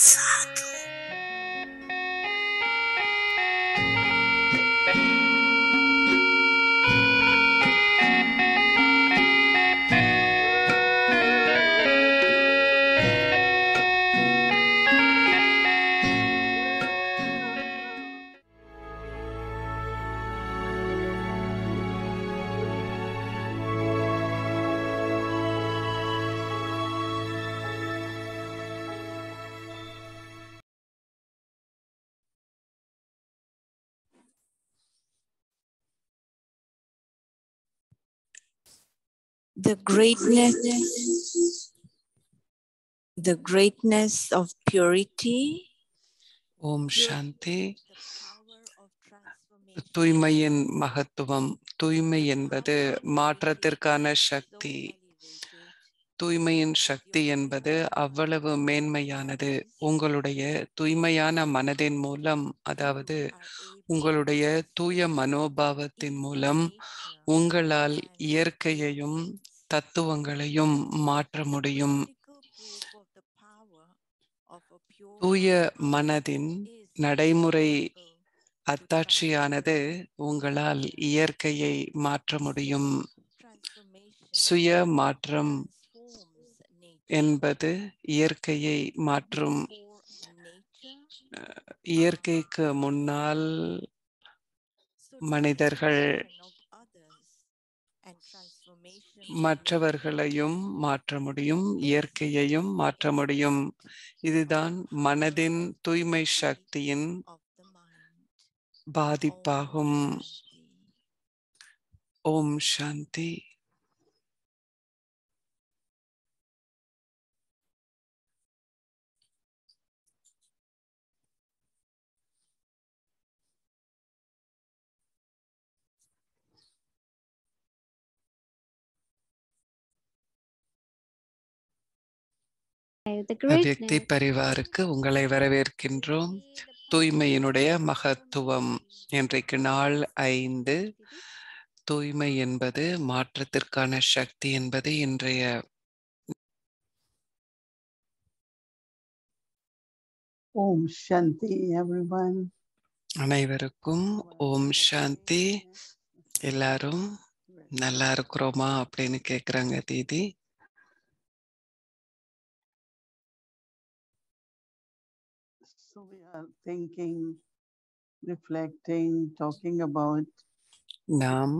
Suck. the greatness the greatness of purity om shanti தூய்மையின் மகத்துவம் தூய்மை என்பது மாற்றத்திற்கான சக்தி தூய்மையின் சக்தி என்பது அவ்வளவு மேன்மையானது உங்களுடைய தூய்மையான மனதின் மூலம் அதாவது உங்களுடைய தூய மனோபாவத்தின் மூலம் உங்களால் இயற்கையையும் தத்துவங்களையும் மாற்ற முடியும் தூய மனதின் நடைமுறை அத்தாட்சியானது உங்களால் இயற்கையை மாற்ற முடியும் சுய மாற்றம் என்பது இயற்கையை மாற்றும் இயற்கைக்கு முன்னால் மனிதர்கள் மற்றவர்களையும் மாற்ற முடியும் இயற்கையையும் மாற்ற முடியும் இதுதான் மனதின் தூய்மை சக்தியின் பாதிப்பாகும் ஓம் சாந்தி பரிவாருக்கு உங்களை வரவேற்கின்றோம் தூய்மையினுடைய மகத்துவம் இன்றைக்கு நாள் ஐந்து தூய்மை என்பது மாற்றத்திற்கான சக்தி என்பது இன்றைய ஓம் சாந்தி அனைவருக்கும் ஓம் சாந்தி எல்லாரும் நல்லா இருக்கிறோமா அப்படின்னு கேக்குறாங்க தீதி thinking, reflecting, talking about நாம்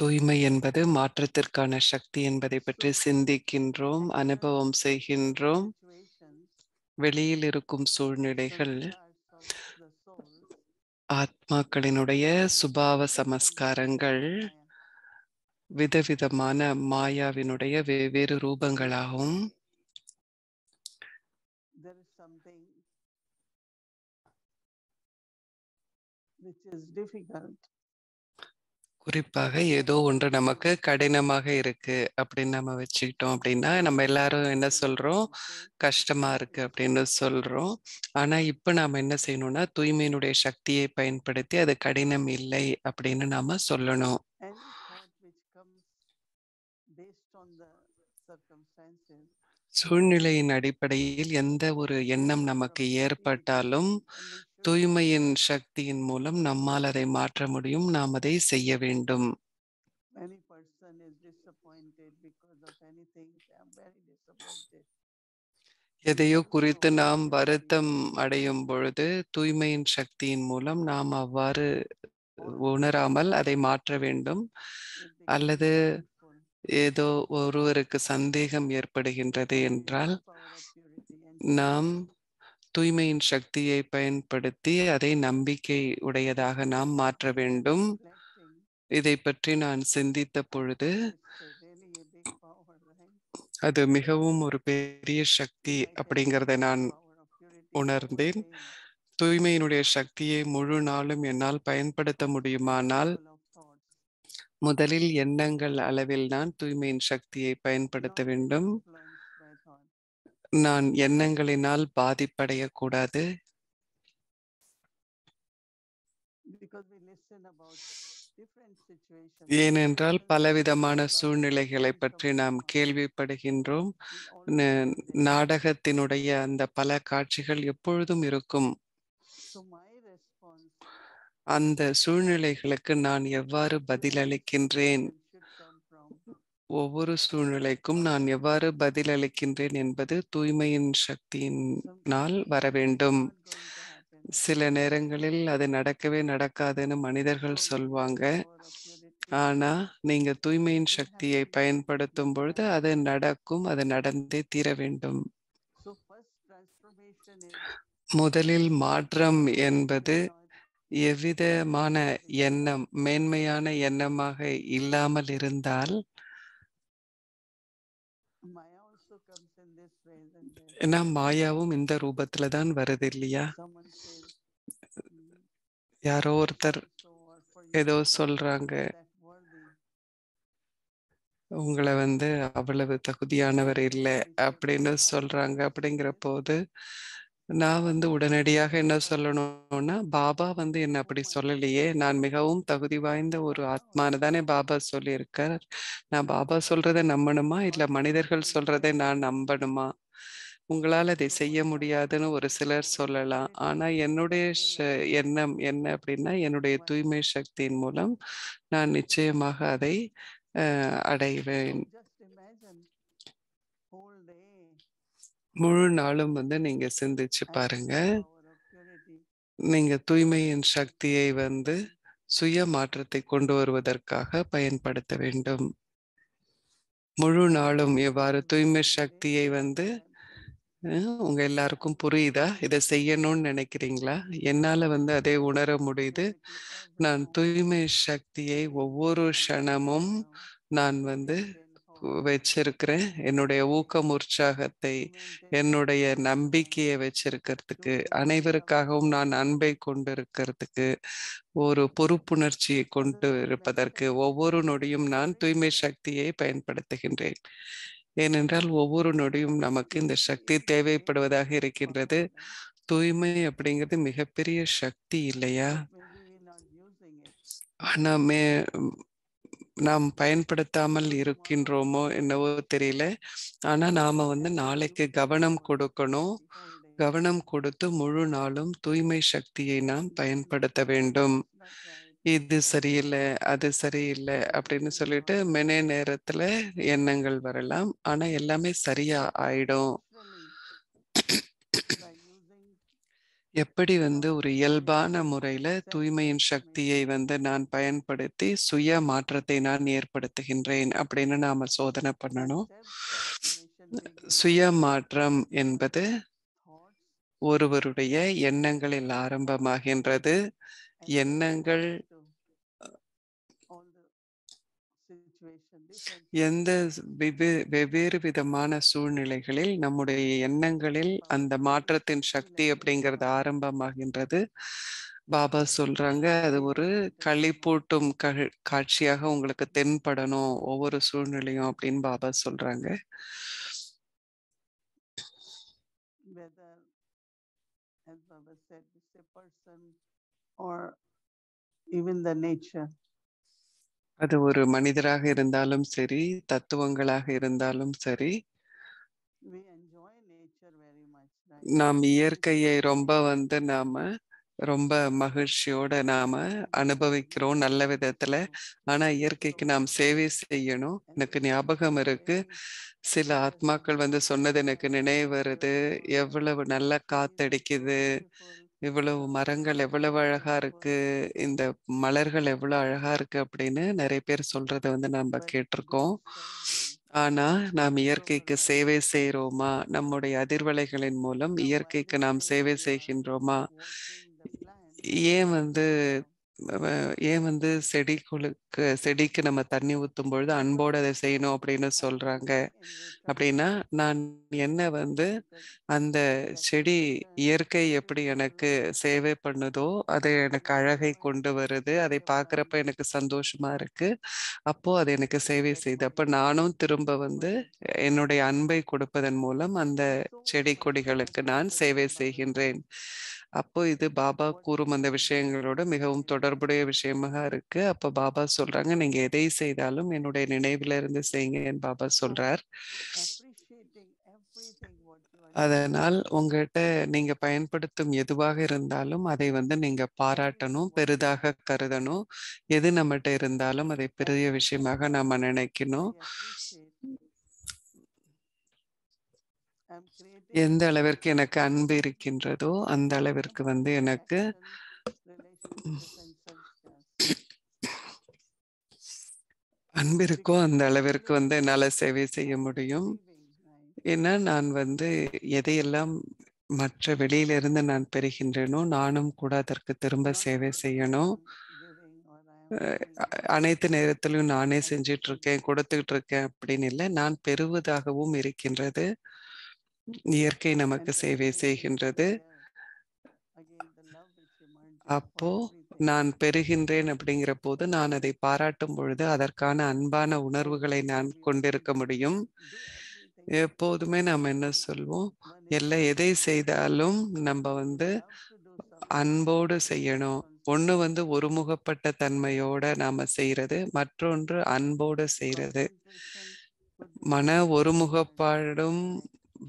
தூய்மை என்பது மாற்றத்திற்கான சக்தி என்பதை பற்றி சிந்திக்கின்றோம் அனுபவம் செய்கின்றோம் வெளியில் இருக்கும் சூழ்நிலைகள் ஆத்மாக்களினுடைய சுபாவ சமஸ்காரங்கள் விதவிதமான மாயாவினுடைய வெவ்வேறு ரூபங்களாகவும் which is difficult. குறிப்பாக ஏதோ ஒன்று நமக்கு கடினமாக இருக்கு அப்படின்னு நம்ம வச்சுக்கிட்டோம் அப்படின்னா நம்ம எல்லாரும் என்ன சொல்றோம் கஷ்டமா இருக்கு அப்படின்னு சொல்றோம் ஆனா இப்ப நாம என்ன செய்யணும்னா தூய்மையினுடைய சக்தியை பயன்படுத்தி அது கடினம் இல்லை அப்படின்னு நாம சொல்லணும் சூழ்நிலையின் அடிப்படையில் எந்த ஒரு எண்ணம் நமக்கு ஏற்பட்டாலும் தூய்மையின் சக்தியின் மூலம் நம்மால் அதை மாற்ற முடியும் நாம் அதை செய்ய வேண்டும் எதையோ குறித்து நாம் வருத்தம் அடையும் பொழுது தூய்மையின் சக்தியின் மூலம் நாம் அவ்வாறு உணராமல் அதை மாற்ற வேண்டும் அல்லது ஏதோ ஒருவருக்கு சந்தேகம் ஏற்படுகின்றது என்றால் நாம் தூய்மையின் சக்தியை பயன்படுத்தி அதை நம்பிக்கை உடையதாக நாம் மாற்ற வேண்டும் இதை பற்றி நான் சிந்தித்த பொழுது அது மிகவும் ஒரு பெரிய சக்தி அப்படிங்கிறத நான் உணர்ந்தேன் தூய்மையினுடைய சக்தியை முழு நாளும் என்னால் பயன்படுத்த முடியுமானால் முதலில் எண்ணங்கள் அளவில் நான் தூய்மையின் சக்தியை பயன்படுத்த வேண்டும் நான் எண்ணங்களினால் பாதிப்படைய கூடாது ஏனென்றால் பலவிதமான சூழ்நிலைகளை பற்றி நாம் கேள்விப்படுகின்றோம் நாடகத்தினுடைய அந்த பல காட்சிகள் எப்பொழுதும் இருக்கும் அந்த சூழ்நிலைகளுக்கு நான் எவ்வாறு பதிலளிக்கின்றேன் ஒவ்வொரு சூழ்நிலைக்கும் நான் எவ்வாறு பதில் அளிக்கின்றேன் என்பது தூய்மையின் சக்தியினால் வர வேண்டும் சில நேரங்களில் அது நடக்கவே நடக்காதுன்னு மனிதர்கள் சொல்வாங்க ஆனா நீங்க தூய்மையின் சக்தியை பயன்படுத்தும் பொழுது அது நடக்கும் அது நடந்தே தீர வேண்டும் முதலில் மாற்றம் என்பது எவ்விதமான எண்ணம் மேன்மையான எண்ணமாக இல்லாமல் இருந்தால் ஏன்னா மாயாவும் இந்த ரூபத்துல தான் வருது இல்லையா யாரோ ஒருத்தர் ஏதோ சொல்றாங்க உங்களை வந்து அவ்வளவு தகுதியானவர் இல்லை அப்படின்னு சொல்றாங்க அப்படிங்கிற போது நான் வந்து உடனடியாக என்ன சொல்லணும்னா பாபா வந்து என்ன அப்படி சொல்லலையே நான் மிகவும் தகுதி வாய்ந்த ஒரு ஆத்மான தானே பாபா சொல்லியிருக்கார் நான் பாபா சொல்றதை நம்பணுமா இல்ல மனிதர்கள் சொல்றதை நான் நம்பணுமா உங்களால் அதை செய்ய முடியாதுன்னு ஒரு சிலர் சொல்லலாம் ஆனால் என்னுடைய எண்ணம் என்ன அப்படின்னா என்னுடைய தூய்மை சக்தியின் மூலம் நான் நிச்சயமாக அதை அடைவேன் முழு நாளும் வந்து நீங்க சிந்திச்சு பாருங்க நீங்க தூய்மையின் சக்தியை வந்து சுய மாற்றத்தை கொண்டு வருவதற்காக பயன்படுத்த வேண்டும் முழு நாளும் இவ்வாறு தூய்மை சக்தியை வந்து உங்க எல்லாருக்கும் புரியுதா இதை செய்யணும்னு நினைக்கிறீங்களா என்னால வந்து அதை உணர முடியுது நான் தூய்மை சக்தியை ஒவ்வொரு க்ஷணமும் நான் வந்து வச்சிருக்கிறேன் என்னுடைய ஊக்கம் உற்சாகத்தை என்னுடைய நம்பிக்கையை வச்சிருக்கிறதுக்கு அனைவருக்காகவும் நான் அன்பை கொண்டு இருக்கிறதுக்கு ஒரு பொறுப்புணர்ச்சியை கொண்டு இருப்பதற்கு ஒவ்வொரு நொடியும் நான் தூய்மை சக்தியை பயன்படுத்துகின்றேன் ஏனென்றால் ஒவ்வொரு நொடியும் நமக்கு இந்த சக்தி தேவைப்படுவதாக இருக்கின்றது தூய்மை அப்படிங்கிறது மிகப்பெரிய சக்தி இல்லையா ஆனா மே நாம் பயன்படுத்தாமல் இருக்கின்றோமோ என்னவோ தெரியல ஆனா நாம வந்து நாளைக்கு கவனம் கொடுக்கணும் கவனம் கொடுத்து முழு நாளும் தூய்மை சக்தியை நாம் பயன்படுத்த வேண்டும் இது சரியில்லை அது சரியில்லை அப்படின்னு சொல்லிட்டு மெனே நேரத்துல எண்ணங்கள் வரலாம் ஆனா எல்லாமே சரியா ஆயிடும் எப்படி வந்து ஒரு இயல்பான முறையில தூய்மையின் சக்தியை வந்து நான் பயன்படுத்தி சுய மாற்றத்தை நான் ஏற்படுத்துகின்றேன் அப்படின்னு நாம சோதனை பண்ணணும் சுய மாற்றம் என்பது ஒருவருடைய எண்ணங்களில் ஆரம்பமாகின்றது எண்ணங்கள் எந்த வெவ்வேறு விதமான சூழ்நிலைகளில் நம்முடைய எண்ணங்களில் அந்த மாற்றத்தின் சக்தி அப்படிங்கிறது ஆரம்பமாகின்றது பாபா சொல்றாங்க அது ஒரு களிப்பூட்டும் காட்சியாக உங்களுக்கு தென்படணும் ஒவ்வொரு சூழ்நிலையும் அப்படின்னு பாபா சொல்றாங்க or even the nature அது ஒரு மனிதராக இருந்தாலும் சரி தத்துவங்களாக இருந்தாலும் சரி நாம் இயற்கையை ரொம்ப வந்து நாம ரொம்ப மகிழ்ச்சியோட நாம அனுபவிக்கிறோம் நல்ல விதத்துல ஆனா இயற்கைக்கு நாம் சேவை செய்யணும் எனக்கு ஞாபகம் இருக்கு சில ஆத்மாக்கள் வந்து சொன்னது எனக்கு நினைவு வருது எவ்வளவு நல்ல காத்தடிக்குது இவ்வளவு மரங்கள் எவ்வளவு அழகா இருக்கு இந்த மலர்கள் எவ்வளவு அழகா இருக்கு அப்படின்னு நிறைய பேர் சொல்றத வந்து நம்ம கேட்டிருக்கோம் ஆனா நாம் இயற்கைக்கு சேவை செய்கிறோமா நம்முடைய அதிர்வலைகளின் மூலம் இயற்கைக்கு நாம் சேவை செய்கின்றோமா ஏன் வந்து ஏன் வந்து செடி குழுக்கு செடிக்கு நம்ம தண்ணி ஊற்றும் பொழுது அன்போடு அதை செய்யணும் அப்படின்னு சொல்கிறாங்க அப்படின்னா நான் என்ன வந்து அந்த செடி இயற்கை எப்படி எனக்கு சேவை பண்ணுதோ அதை எனக்கு அழகை கொண்டு வருது அதை பார்க்குறப்ப எனக்கு சந்தோஷமாக இருக்குது அப்போது அது எனக்கு சேவை செய்யுது அப்போ நானும் திரும்ப வந்து என்னுடைய அன்பை கொடுப்பதன் மூலம் அந்த செடி கொடிகளுக்கு நான் சேவை செய்கின்றேன் அப்போ இது பாபா கூறும் அந்த விஷயங்களோட மிகவும் தொடர்புடைய விஷயமாக இருக்கு அப்ப பாபா சொல்றாங்க நீங்க எதை செய்தாலும் என்னுடைய நினைவுல இருந்து செய்யுங்க பாபா சொல்றார் அதனால் உங்கள்கிட்ட நீங்க பயன்படுத்தும் எதுவாக இருந்தாலும் அதை வந்து நீங்க பாராட்டணும் பெரிதாக கருதணும் எது நம்மகிட்ட இருந்தாலும் அதை பெரிய விஷயமாக நாம நினைக்கணும் எந்த அளவிற்கு எனக்கு அன்பு இருக்கின்றதோ அந்த அளவிற்கு வந்து எனக்கு அன்பு இருக்கோ அந்த அளவிற்கு வந்து என்னால் சேவை செய்ய முடியும் ஏன்னா நான் வந்து எதையெல்லாம் மற்ற வெளியிலிருந்து நான் பெறுகின்றேனோ நானும் கூட அதற்கு திரும்ப சேவை செய்யணும் அனைத்து நேரத்திலும் நானே செஞ்சிட்டு இருக்கேன் கொடுத்துட்டு இருக்கேன் அப்படின்னு இல்லை நான் பெறுவதாகவும் இருக்கின்றது இயற்கை நமக்கு சேவை செய்கின்றது அப்போ நான் பெறுகின்றேன் அப்படிங்கிற போது நான் அதை பாராட்டும் பொழுது அதற்கான அன்பான உணர்வுகளை நான் கொண்டிருக்க முடியும் எப்போதுமே நாம் என்ன சொல்வோம் எல்லாம் எதை செய்தாலும் நம்ம வந்து அன்போடு செய்யணும் ஒன்று வந்து ஒருமுகப்பட்ட தன்மையோட நாம செய்யறது மற்றொன்று அன்போடு செய்யறது மன ஒருமுகப்பாடும்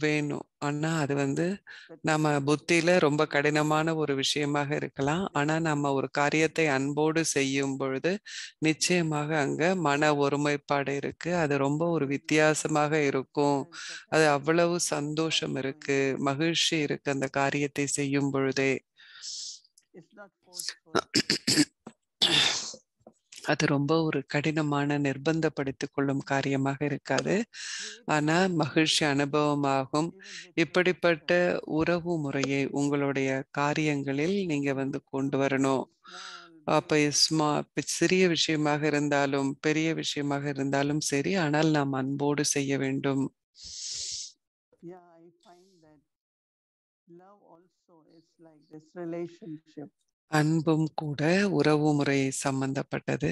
வேணும் ஆனா அது வந்து நம்ம புத்தியில ரொம்ப கடினமான ஒரு விஷயமாக இருக்கலாம் ஆனா நம்ம ஒரு காரியத்தை அன்போடு செய்யும் பொழுது நிச்சயமாக அங்க மன ஒருமைப்பாடு இருக்கு அது ரொம்ப ஒரு வித்தியாசமாக இருக்கும் அது அவ்வளவு சந்தோஷம் இருக்கு மகிழ்ச்சி இருக்கு அந்த காரியத்தை செய்யும் பொழுதே அது ரொம்ப ஒரு கடினமான நிர்பந்தப்படுத்தி கொள்ளும் காரியமாக இருக்காது ஆனா மகிழ்ச்சி அனுபவமாகும் இப்படிப்பட்ட உறவு முறையை உங்களுடைய காரியங்களில் நீங்க வந்து கொண்டு வரணும் அப்ப ஸ்மா சிறிய விஷயமாக இருந்தாலும் பெரிய விஷயமாக இருந்தாலும் சரி ஆனால் நாம் அன்போடு செய்ய வேண்டும் Yeah, I find that love also is like this relationship. அன்பும் கூட உறவு முறை சம்பந்தப்பட்டது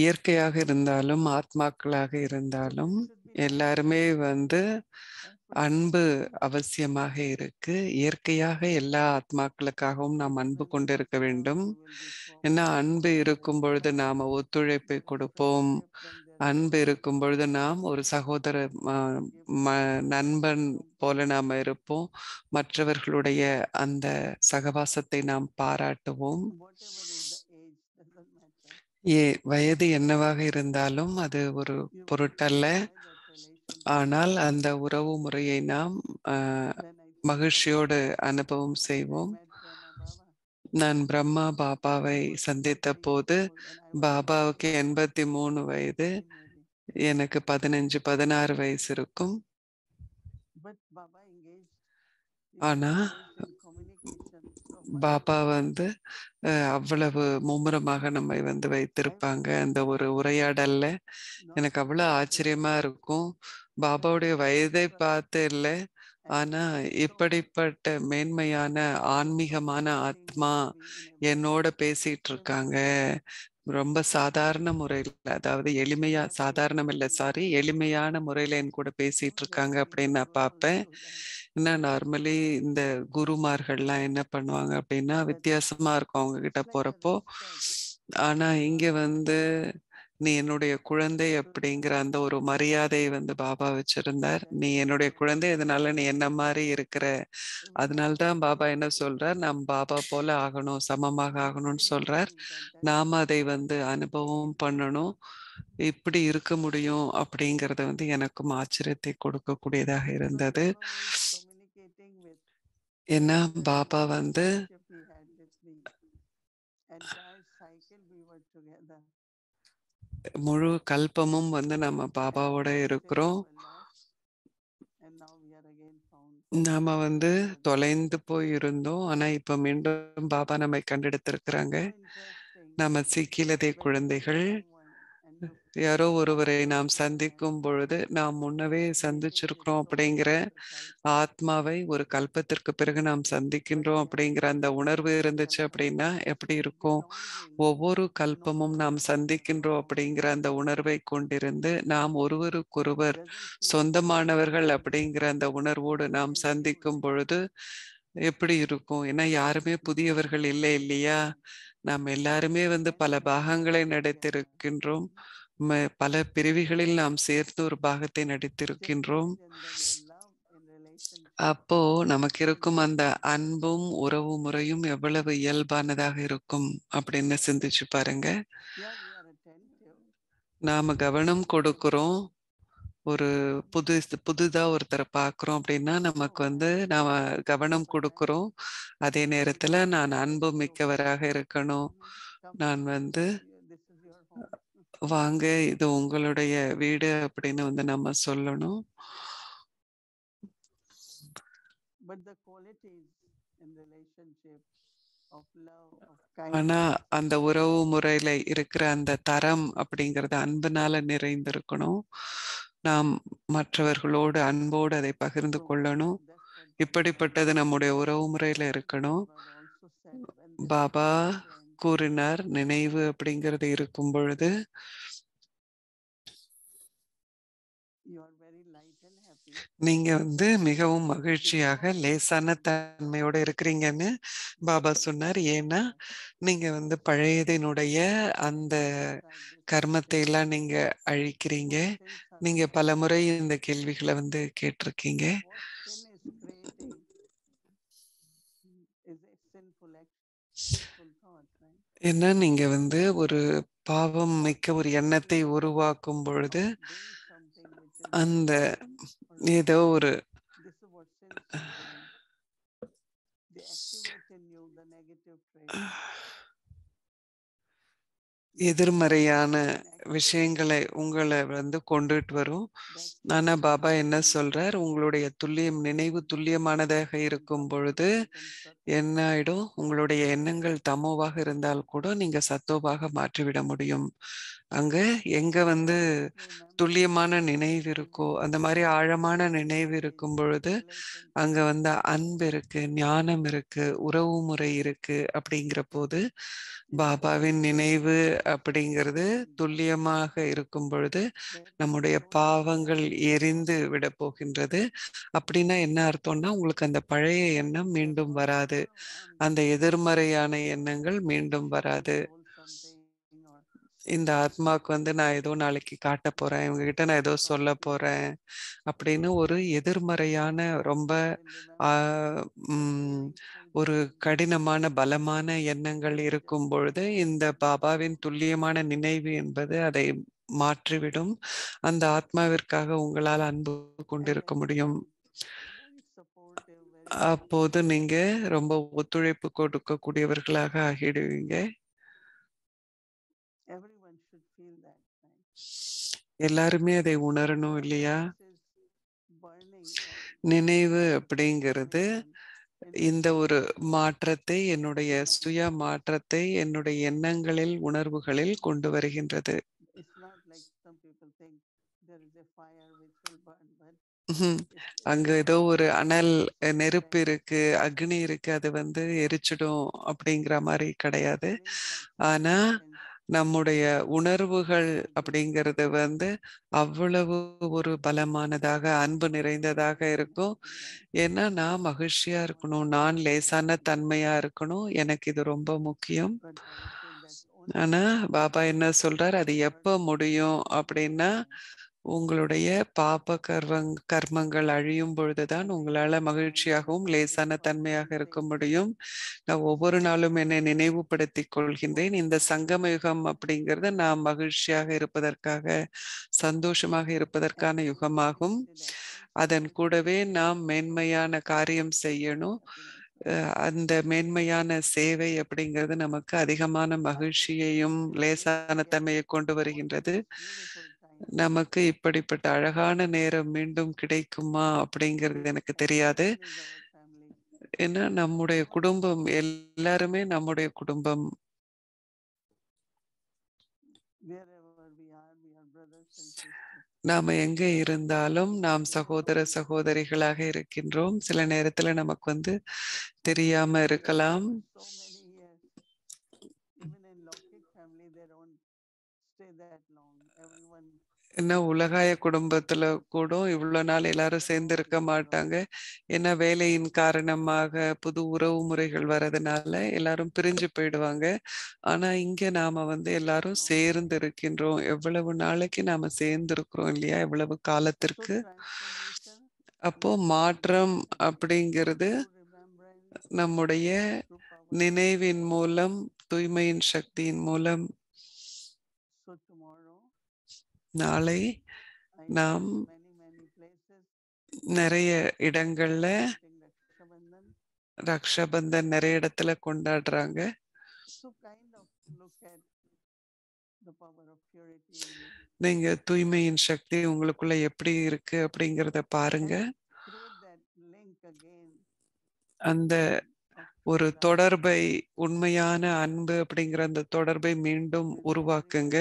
இயற்கையாக இருந்தாலும் ஆத்மாக்களாக இருந்தாலும் எல்லாருமே வந்து அன்பு அவசியமாக இருக்கு இயற்கையாக எல்லா ஆத்மாக்களுக்காகவும் நாம் அன்பு கொண்டிருக்க வேண்டும் ஏன்னா அன்பு இருக்கும் பொழுது நாம ஒத்துழைப்பை கொடுப்போம் அன்பு இருக்கும் பொழுது நாம் ஒரு சகோதர நண்பன் போல நாம் இருப்போம் மற்றவர்களுடைய அந்த சகவாசத்தை நாம் பாராட்டுவோம் ஏ வயது என்னவாக இருந்தாலும் அது ஒரு பொருட்டல்ல ஆனால் அந்த உறவு முறையை நாம் மகிழ்ச்சியோடு அனுபவம் செய்வோம் நான் பிரம்மா பாபாவை சந்தித்த போது பாபாவுக்கு எண்பத்தி மூணு வயது எனக்கு பதினஞ்சு பதினாறு வயசு இருக்கும் ஆனா பாபா வந்து அவ்வளவு மும்முரமாக நம்மை வந்து வைத்திருப்பாங்க அந்த ஒரு உரையாடல்ல எனக்கு அவ்வளவு ஆச்சரியமா இருக்கும் பாபாவுடைய வயதை பார்த்து இல்லை ஆனா இப்படிப்பட்ட மேன்மையான ஆன்மீகமான ஆத்மா என்னோட பேசிட்டு இருக்காங்க ரொம்ப சாதாரண முறையில் அதாவது எளிமையா சாதாரணம் இல்லை சாரி எளிமையான முறையில் என் கூட பேசிட்டு இருக்காங்க அப்படின்னு நான் பார்ப்பேன் ஏன்னா நார்மலி இந்த குருமார்கள்லாம் என்ன பண்ணுவாங்க அப்படின்னா வித்தியாசமா இருக்கும் அவங்க கிட்ட போறப்போ ஆனா இங்க வந்து நீ என்னுடைய குழந்தை அப்படிங்கிற அந்த ஒரு மரியாதை வந்து பாபா வச்சிருந்தார் நீ என்னுடைய குழந்தை இதனால நீ என்ன மாதிரி இருக்கிற அதனால்தான் பாபா என்ன சொல்றார் நாம் பாபா போல ஆகணும் சமமாக ஆகணும்னு சொல்றார் நாம அதை வந்து அனுபவம் பண்ணணும் இப்படி இருக்க முடியும் அப்படிங்கறத வந்து எனக்கும் ஆச்சரியத்தை கொடுக்கக்கூடியதாக இருந்தது ஏன்னா பாபா வந்து முழு கல்பமும் வந்து நம்ம பாபாவோட இருக்கிறோம் நாம வந்து தொலைந்து போய் இருந்தோம் ஆனா இப்ப மீண்டும் பாபா நம்மை கண்டெடுத்திருக்கிறாங்க நாம சிக்கிலதே குழந்தைகள் யாரோ ஒருவரை நாம் சந்திக்கும் பொழுது நாம் முன்னவே சந்திச்சிருக்கிறோம் அப்படிங்கிற ஆத்மாவை ஒரு கல்பத்திற்கு பிறகு நாம் சந்திக்கின்றோம் அப்படிங்கிற அந்த உணர்வு இருந்துச்சு அப்படின்னா எப்படி இருக்கும் ஒவ்வொரு கல்பமும் நாம் சந்திக்கின்றோம் அப்படிங்கிற அந்த உணர்வை கொண்டிருந்து நாம் ஒருவருக்கொருவர் சொந்தமானவர்கள் அப்படிங்கிற அந்த உணர்வோடு நாம் சந்திக்கும் பொழுது எப்படி இருக்கும் ஏன்னா யாருமே புதியவர்கள் இல்லை இல்லையா நாம் எல்லாருமே வந்து பல பாகங்களை நடத்திருக்கின்றோம் பல பிரிவுகளில் நாம் சேர்ந்து ஒரு பாகத்தை நடித்திருக்கின்றோம் அப்போ நமக்கு இருக்கும் அந்த அன்பும் உறவு முறையும் எவ்வளவு இயல்பானதாக இருக்கும் அப்படின்னு சிந்திச்சு பாருங்க நாம கவனம் கொடுக்கிறோம் ஒரு புது புதுதா ஒருத்தரை பாக்குறோம் அப்படின்னா நமக்கு வந்து நாம கவனம் கொடுக்கிறோம் அதே நேரத்துல நான் அன்பு மிக்கவராக இருக்கணும் நான் வந்து வாங்க இது உங்களுடைய வீடு அப்படின்னு வந்து நம்ம சொல்லணும் ஆனா அந்த உறவு முறையில இருக்கிற அந்த தரம் அப்படிங்கறது அன்புனால நிறைந்திருக்கணும் நாம் மற்றவர்களோடு அன்போடு அதை பகிர்ந்து கொள்ளணும் இப்படிப்பட்டது நம்முடைய உறவு முறையில இருக்கணும் பாபா கூறினார் நினைவு அப்படிங்கிறது இருக்கும் பொழுது நீங்க வந்து மிகவும் மகிழ்ச்சியாக லேசான தன்மையோட இருக்கிறீங்கன்னு பாபா சொன்னார் ஏன்னா நீங்க வந்து பழையதினுடைய அந்த கர்மத்தை எல்லாம் நீங்க அழிக்கிறீங்க நீங்க பல முறை இந்த கேள்விகளை வந்து கேட்டிருக்கீங்க oh, என்ன நீங்க வந்து ஒரு பாவம் மிக்க ஒரு எண்ணத்தை உருவாக்கும் பொழுது அந்த ஏதோ ஒரு எதிர்மறையான விஷயங்களை உங்களை வந்து கொண்டுட்டு வரும் ஆனா பாபா என்ன சொல்றார் உங்களுடைய துல்லியம் நினைவு துல்லியமானதாக இருக்கும் பொழுது என்ன ஆயிடும் உங்களுடைய எண்ணங்கள் தமோவாக இருந்தால் கூட நீங்க சத்தோவாக மாற்றிவிட முடியும் அங்க எங்க வந்து துல்லியமான நினைவு இருக்கோ அந்த மாதிரி ஆழமான நினைவு இருக்கும் பொழுது அங்க வந்து அன்பு இருக்கு ஞானம் இருக்கு உறவு முறை இருக்கு அப்படிங்கிற போது பாபாவின் நினைவு அப்படிங்கிறது துல்லியமாக இருக்கும் பொழுது நம்முடைய பாவங்கள் எரிந்து விட போகின்றது அப்படின்னா என்ன அர்த்தம்னா உங்களுக்கு அந்த பழைய எண்ணம் மீண்டும் வராது அந்த எதிர்மறையான எண்ணங்கள் மீண்டும் வராது இந்த ஆத்மாவுக்கு வந்து நான் ஏதோ நாளைக்கு காட்ட போறேன் இவங்க கிட்ட நான் ஏதோ சொல்ல போறேன் அப்படின்னு ஒரு எதிர்மறையான ரொம்ப ஒரு கடினமான பலமான எண்ணங்கள் இருக்கும் பொழுது இந்த பாபாவின் துல்லியமான நினைவு என்பது அதை மாற்றிவிடும் அந்த ஆத்மாவிற்காக உங்களால் அன்பு கொண்டிருக்க முடியும் அப்போது நீங்க ரொம்ப ஒத்துழைப்பு கொடுக்கக்கூடியவர்களாக ஆகிடுவீங்க எல்லாருமே அதை உணரணும் இல்லையா நினைவு அப்படிங்கிறது இந்த ஒரு மாற்றத்தை என்னுடைய சுய மாற்றத்தை என்னுடைய எண்ணங்களில் உணர்வுகளில் கொண்டு வருகின்றது அங்க ஏதோ ஒரு அனல் நெருப்பு இருக்கு அக்னி இருக்கு அது வந்து எரிச்சிடும் அப்படிங்கிற மாதிரி கிடையாது ஆனா நம்முடைய உணர்வுகள் அப்படிங்கிறது வந்து அவ்வளவு ஒரு பலமானதாக அன்பு நிறைந்ததாக இருக்கும் ஏன்னா நான் மகிழ்ச்சியா இருக்கணும் நான் லேசான தன்மையா இருக்கணும் எனக்கு இது ரொம்ப முக்கியம் ஆனா பாபா என்ன சொல்றார் அது எப்ப முடியும் அப்படின்னா உங்களுடைய பாப கர்வங் கர்மங்கள் அழியும் பொழுதுதான் உங்களால மகிழ்ச்சியாகவும் லேசான தன்மையாக இருக்க முடியும் நான் ஒவ்வொரு நாளும் என்னை நினைவுபடுத்தி கொள்கின்றேன் இந்த சங்கமயுகம் யுகம் அப்படிங்கிறது நாம் மகிழ்ச்சியாக இருப்பதற்காக சந்தோஷமாக இருப்பதற்கான யுகமாகும் அதன் கூடவே நாம் மேன்மையான காரியம் செய்யணும் அந்த மேன்மையான சேவை அப்படிங்கிறது நமக்கு அதிகமான மகிழ்ச்சியையும் லேசான தன்மையை கொண்டு வருகின்றது நமக்கு இப்படிப்பட்ட அழகான நேரம் மீண்டும் கிடைக்குமா அப்படிங்கிறது எனக்கு தெரியாது ஏன்னா நம்முடைய குடும்பம் எல்லாருமே நம்முடைய குடும்பம் நாம எங்க இருந்தாலும் நாம் சகோதர சகோதரிகளாக இருக்கின்றோம் சில நேரத்துல நமக்கு வந்து தெரியாம இருக்கலாம் என்ன உலகாய குடும்பத்துல கூட இவ்வளோ நாள் எல்லாரும் சேர்ந்து இருக்க மாட்டாங்க ஏன்னா வேலையின் காரணமாக புது உறவு முறைகள் வர்றதுனால எல்லாரும் பிரிஞ்சு போயிடுவாங்க ஆனா இங்க நாம வந்து எல்லாரும் சேர்ந்து இருக்கின்றோம் எவ்வளவு நாளைக்கு நாம சேர்ந்து இருக்கிறோம் இல்லையா எவ்வளவு காலத்திற்கு அப்போ மாற்றம் அப்படிங்கிறது நம்முடைய நினைவின் மூலம் தூய்மையின் சக்தியின் மூலம் நாளை நாம் நிறைய இடங்கள்ல ரக்ஷாபந்தன் நிறைய இடத்துல கொண்டாடுறாங்க நீங்க தூய்மையின் சக்தி உங்களுக்குள்ள எப்படி இருக்கு அப்படிங்கிறத பாருங்க அந்த ஒரு தொடர்பை உண்மையான அன்பு அப்படிங்கிற அந்த தொடர்பை மீண்டும் உருவாக்குங்க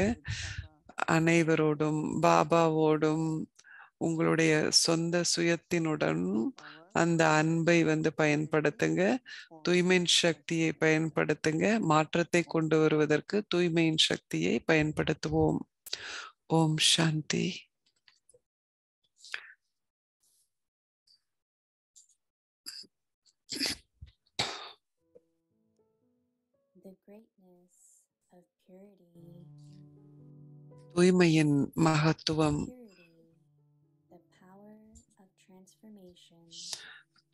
அனைவரோடும் பாபாவோடும் உங்களுடைய சொந்த சுயத்தினுடன் அந்த அன்பை வந்து பயன்படுத்துங்க தூய்மையின் சக்தியை பயன்படுத்துங்க மாற்றத்தை கொண்டு வருவதற்கு தூய்மையின் சக்தியை பயன்படுத்துவோம் ஓம் சாந்தி Thank you. தூய்மையின் மகத்துவம்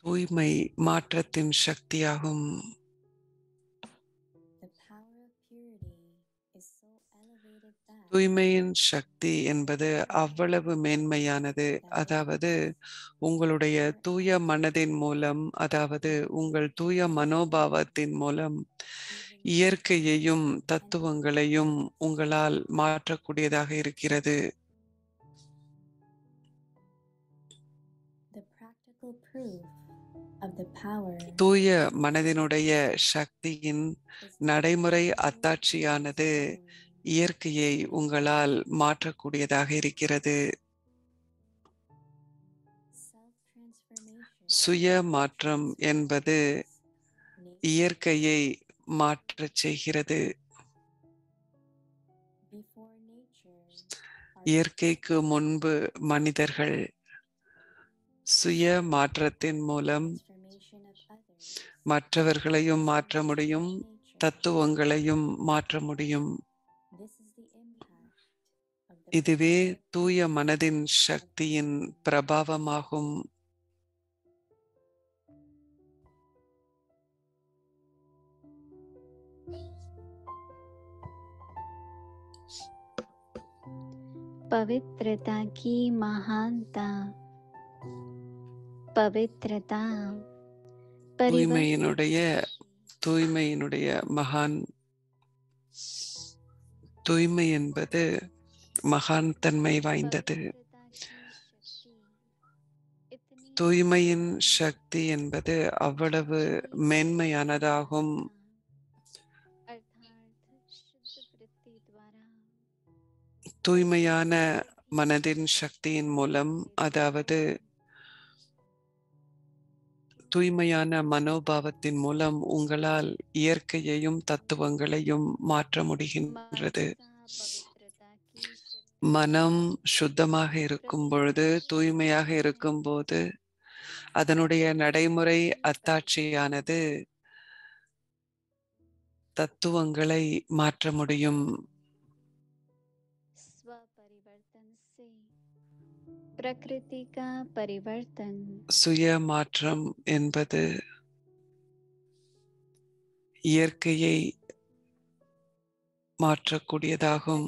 தூய்மை மாற்றத்தின் சக்தியாகும் தூய்மையின் சக்தி என்பது அவ்வளவு மேன்மையானது அதாவது உங்களுடைய தூய மனதின் மூலம் அதாவது உங்கள் தூய மனோபாவத்தின் மூலம் இயற்கையையும் தத்துவங்களையும் உங்களால் மாற்றக்கூடியதாக இருக்கிறது தூய மனதினுடைய சக்தியின் நடைமுறை அத்தாட்சியானது இயற்கையை உங்களால் மாற்றக்கூடியதாக இருக்கிறது சுய மாற்றம் என்பது இயற்கையை மாற்றச் செய்கிறது இயற்கைக்கு முன்பு மனிதர்கள் சுய மாற்றத்தின் மூலம் மற்றவர்களையும் மாற்ற முடியும் தத்துவங்களையும் மாற்ற முடியும் இதுவே தூய மனதின் சக்தியின் பிரபாவமாகும் पवित्रता की महानता பவித்ரதா தூய்மையினுடைய தூய்மையினுடைய மகான் தூய்மை என்பது மகான் தன்மை வாய்ந்தது தூய்மையின் சக்தி என்பது அவ்வளவு மேன்மையானதாகும் தூய்மையான மனதின் சக்தியின் மூலம் அதாவது தூய்மையான மனோபாவத்தின் மூலம் உங்களால் இயற்கையையும் தத்துவங்களையும் மாற்ற முடிகின்றது மனம் சுத்தமாக இருக்கும் பொழுது தூய்மையாக இருக்கும் போது அதனுடைய நடைமுறை அத்தாட்சியானது தத்துவங்களை மாற்ற முடியும் சுய மாற்றம் என்பது இயற்கையை மாற்றக்கூடியதாகும்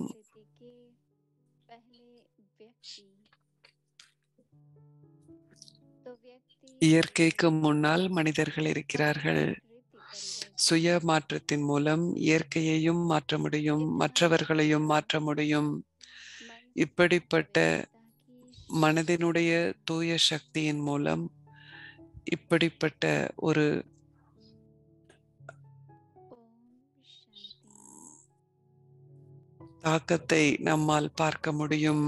இயற்கைக்கு முன்னால் மனிதர்கள் இருக்கிறார்கள் சுய மாற்றத்தின் மூலம் இயற்கையையும் மாற்ற முடியும் மற்றவர்களையும் மாற்ற முடியும் இப்படிப்பட்ட மனதினுடைய தூய சக்தியின் மூலம் இப்படிப்பட்ட ஒரு தாக்கத்தை நம்மால் பார்க்க முடியும்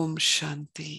ஓம் சாந்தி